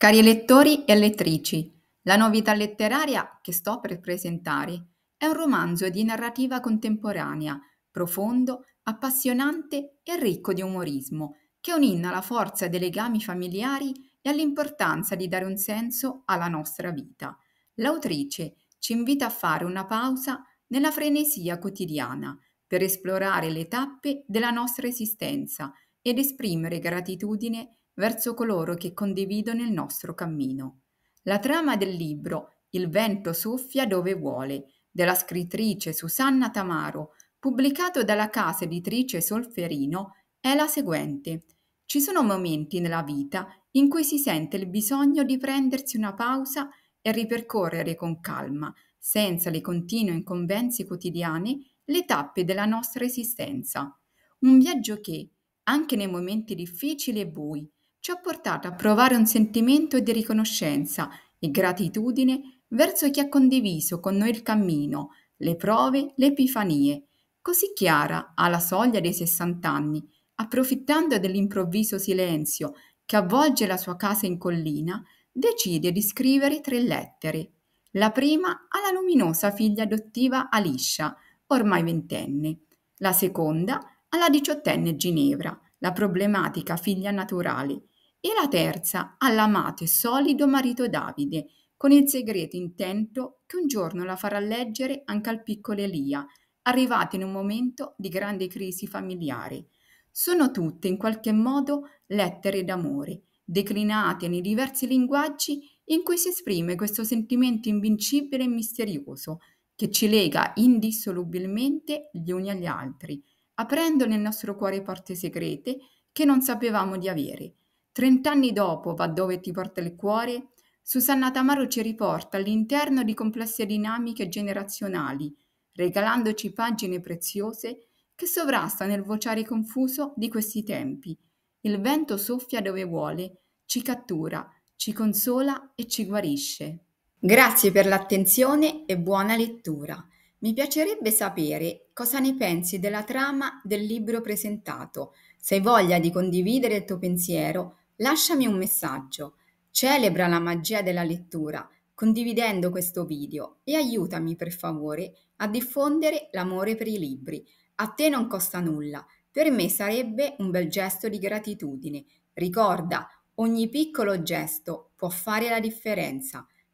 Cari lettori e lettrici, la novità letteraria che sto per presentare è un romanzo di narrativa contemporanea, profondo, appassionante e ricco di umorismo, che uninna la forza dei legami familiari e all'importanza di dare un senso alla nostra vita. L'autrice ci invita a fare una pausa nella frenesia quotidiana per esplorare le tappe della nostra esistenza – ed esprimere gratitudine verso coloro che condividono il nostro cammino. La trama del libro Il vento soffia dove vuole, della scrittrice Susanna Tamaro, pubblicato dalla casa editrice Solferino, è la seguente. Ci sono momenti nella vita in cui si sente il bisogno di prendersi una pausa e ripercorrere con calma, senza le continue incombenze quotidiane, le tappe della nostra esistenza. Un viaggio che, anche nei momenti difficili e bui, ci ha portato a provare un sentimento di riconoscenza e gratitudine verso chi ha condiviso con noi il cammino, le prove, le epifanie. Così Chiara, alla soglia dei 60 anni, approfittando dell'improvviso silenzio che avvolge la sua casa in collina, decide di scrivere tre lettere. La prima alla luminosa figlia adottiva Alicia, ormai ventenne, la seconda alla diciottenne Ginevra, la problematica figlia naturale, e la terza all'amato e solido marito Davide, con il segreto intento che un giorno la farà leggere anche al piccolo Elia, arrivato in un momento di grande crisi familiare. Sono tutte in qualche modo lettere d'amore, declinate nei diversi linguaggi in cui si esprime questo sentimento invincibile e misterioso che ci lega indissolubilmente gli uni agli altri aprendo nel nostro cuore porte segrete che non sapevamo di avere. Trent'anni dopo, va dove ti porta il cuore, Susanna Tamaro ci riporta all'interno di complesse dinamiche generazionali, regalandoci pagine preziose che sovrasta nel vociare confuso di questi tempi. Il vento soffia dove vuole, ci cattura, ci consola e ci guarisce. Grazie per l'attenzione e buona lettura. Mi piacerebbe sapere cosa ne pensi della trama del libro presentato. Se hai voglia di condividere il tuo pensiero, lasciami un messaggio. Celebra la magia della lettura condividendo questo video e aiutami per favore a diffondere l'amore per i libri. A te non costa nulla, per me sarebbe un bel gesto di gratitudine. Ricorda, ogni piccolo gesto può fare la differenza.